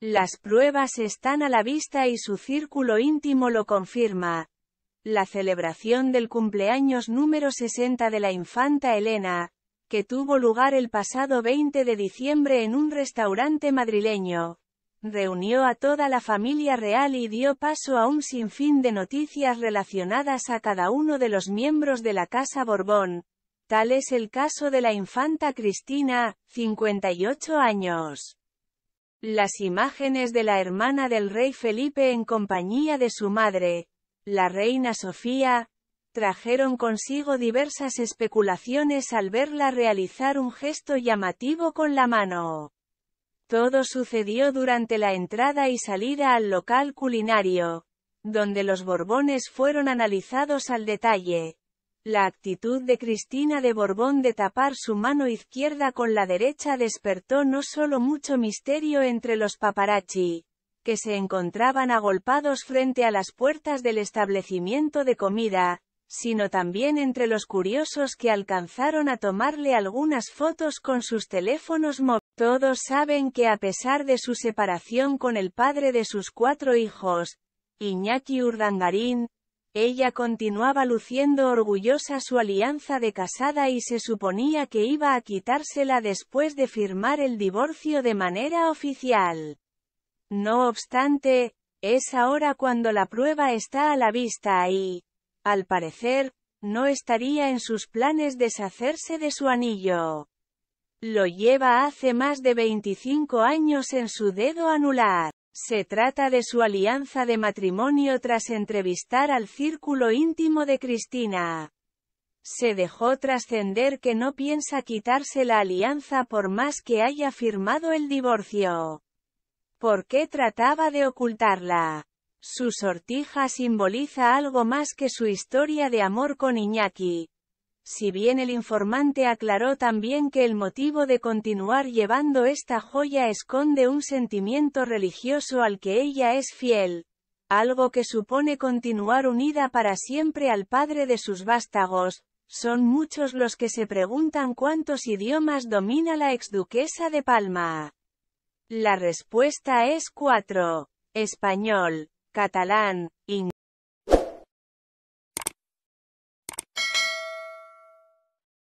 Las pruebas están a la vista y su círculo íntimo lo confirma. La celebración del cumpleaños número 60 de la infanta Elena, que tuvo lugar el pasado 20 de diciembre en un restaurante madrileño, reunió a toda la familia real y dio paso a un sinfín de noticias relacionadas a cada uno de los miembros de la Casa Borbón. Tal es el caso de la infanta Cristina, 58 años. Las imágenes de la hermana del rey Felipe en compañía de su madre, la reina Sofía, trajeron consigo diversas especulaciones al verla realizar un gesto llamativo con la mano. Todo sucedió durante la entrada y salida al local culinario, donde los Borbones fueron analizados al detalle, la actitud de Cristina de Borbón de tapar su mano izquierda con la derecha despertó no solo mucho misterio entre los paparazzi, que se encontraban agolpados frente a las puertas del establecimiento de comida, sino también entre los curiosos que alcanzaron a tomarle algunas fotos con sus teléfonos móviles. Todos saben que a pesar de su separación con el padre de sus cuatro hijos, Iñaki Urdangarín, ella continuaba luciendo orgullosa su alianza de casada y se suponía que iba a quitársela después de firmar el divorcio de manera oficial. No obstante, es ahora cuando la prueba está a la vista y, al parecer, no estaría en sus planes deshacerse de su anillo. Lo lleva hace más de 25 años en su dedo anular. Se trata de su alianza de matrimonio tras entrevistar al círculo íntimo de Cristina. Se dejó trascender que no piensa quitarse la alianza por más que haya firmado el divorcio. ¿Por qué trataba de ocultarla? Su sortija simboliza algo más que su historia de amor con Iñaki, si bien el informante aclaró también que el motivo de continuar llevando esta joya esconde un sentimiento religioso al que ella es fiel, algo que supone continuar unida para siempre al padre de sus vástagos, son muchos los que se preguntan cuántos idiomas domina la exduquesa de Palma. La respuesta es cuatro. Español, catalán, inglés.